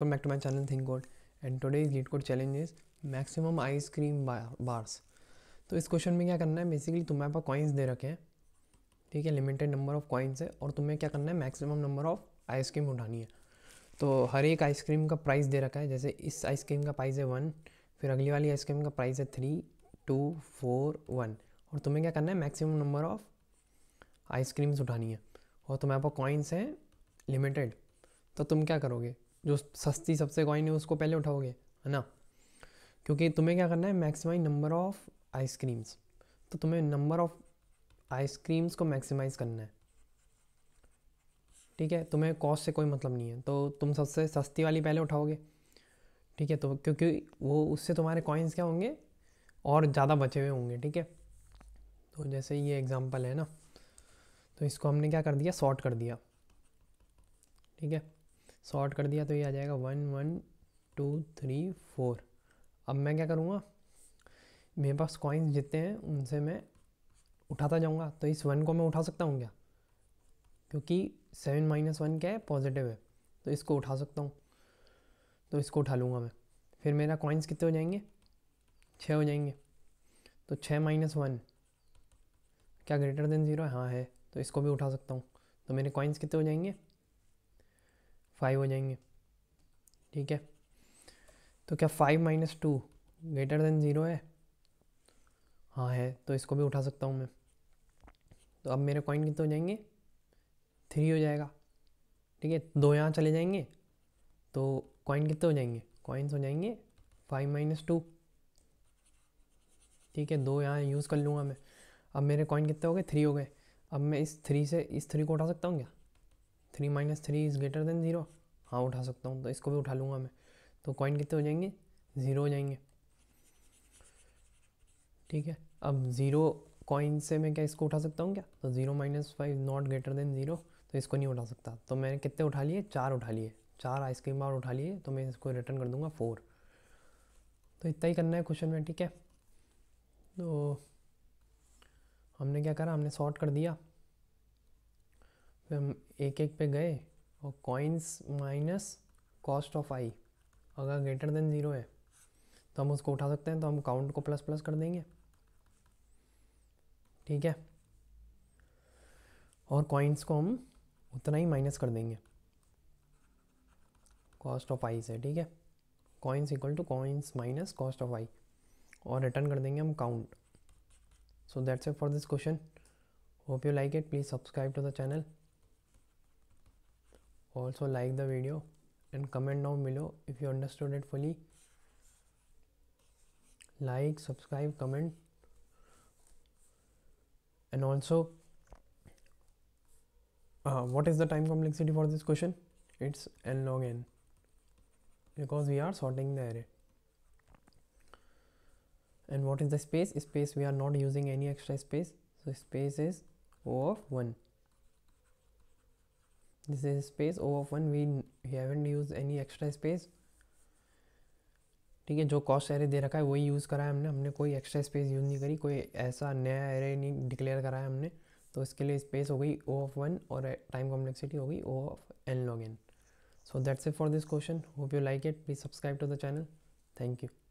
welcome back to my channel think god and today is code code is maximum ice cream तो इस question में क्या करना है बेसिकली तुम्हारे पास कॉइन्स दे रखे हैं ठीक है लिमिटेड नंबर ऑफ कॉइन्स है और तुम्हें क्या करना है मैक्सिमम नंबर ऑफ आइसक्रीम उठानी है तो हर एक आइसक्रीम का प्राइस दे रखा है जैसे इस आइसक्रीम का प्राइस है वन फिर अगली वाली आइसक्रीम का प्राइस है थ्री टू फोर वन और तुम्हें क्या करना है मैक्सिमम नंबर ऑफ आइसक्रीम्स उठानी है और तुम्हारे पास कॉइन्स हैं लिमिटेड तो तुम क्या करोगे जो सस्ती सबसे कॉइन है उसको पहले उठाओगे है ना क्योंकि तुम्हें क्या करना है मैक्सिमाइज नंबर ऑफ आइसक्रीम्स तो तुम्हें नंबर ऑफ आइसक्रीम्स को मैक्सिमाइज करना है ठीक है तुम्हें कॉस्ट से कोई मतलब नहीं है तो तुम सबसे सस्ती वाली पहले उठाओगे ठीक है तो क्योंकि वो उससे तुम्हारे कॉइन्स क्या होंगे और ज़्यादा बचे हुए होंगे ठीक है तो जैसे ये एग्ज़ाम्पल है ना तो इसको हमने क्या कर दिया सॉर्ट कर दिया ठीक है सॉर्ट कर दिया तो ये आ जाएगा one one two three four अब मैं क्या करूँगा मेरे पास कॉइन्स जितने हैं उनसे मैं उठाता जाऊँगा तो इस वन को मैं उठा सकता हूँ क्या क्योंकि सेवन माइनस वन क्या है पॉजिटिव है तो इसको उठा सकता हूँ तो इसको उठा लूँगा मैं फिर मेरा कॉइन्स कितने हो जाएंगे छः हो जाएंगे तो छः माइनस वन क्या ग्रेटर देन ज़ीरो है हाँ है तो इसको भी उठा सकता हूँ तो मेरे कॉइन्स कितने हो जाएंगे फाइव हो जाएंगे ठीक है तो क्या five minus two greater than zero है हाँ है तो इसको भी उठा सकता हूँ मैं तो अब मेरे कॉइन कितने हो जाएंगे थ्री हो जाएगा ठीक है दो यहाँ चले जाएंगे तो कॉइन कितने हो जाएंगे कॉइन्स हो जाएंगे फाइव माइनस टू ठीक है दो यहाँ यूज़ कर लूँगा मैं अब मेरे कॉइन कितने हो गए थ्री हो गए अब मैं इस थ्री से इस थ्री को उठा सकता हूँ क्या three minus three is greater than zero हाँ उठा सकता हूँ तो इसको भी उठा लूँगा मैं तो कॉइन कितने हो जाएंगे ज़ीरो हो जाएंगे ठीक है अब ज़ीरो कॉइन से मैं क्या इसको उठा सकता हूँ क्या तो zero minus five not greater than zero तो इसको नहीं उठा सकता तो मैंने कितने उठा लिए चार उठा लिए चार आइसक्रीम बार उठा लिए तो मैं इसको रिटर्न कर दूँगा फोर तो इतना ही करना है क्वेश्चन में ठीक है तो हमने क्या करा हमने सॉर्ट कर दिया फिर हम एक एक पे गए और coins minus cost of I अगर ग्रेटर देन ज़ीरो है तो हम उसको उठा सकते हैं तो हम काउंट को प्लस प्लस कर देंगे ठीक है और कॉइन्स को हम उतना ही माइनस कर देंगे कॉस्ट ऑफ आई से ठीक है coins equal to coins minus cost of I और रिटर्न कर देंगे हम count so that's it for this question hope you like it please subscribe to the channel also like the video and comment down below if you understood it fully like subscribe comment and also uh, what is the time complexity for this question it's n log n because we are sorting the array and what is the space space we are not using any extra space so space is o of 1 this is space o of 1 we we haven't used any extra space ठीक है जो cost array दे रखा है वही use करा है हमने हमने कोई एक्स्ट्रा स्पेस यूज़ नहीं करी कोई ऐसा नया एरे नहीं डिक्लेयर करा है हमने तो इसके लिए स्पेस हो गई ओ ऑफ वन और टाइम कॉम्प्लेक्सिटी हो गई O of N log N so that's it for this question hope you like it please subscribe to the channel thank you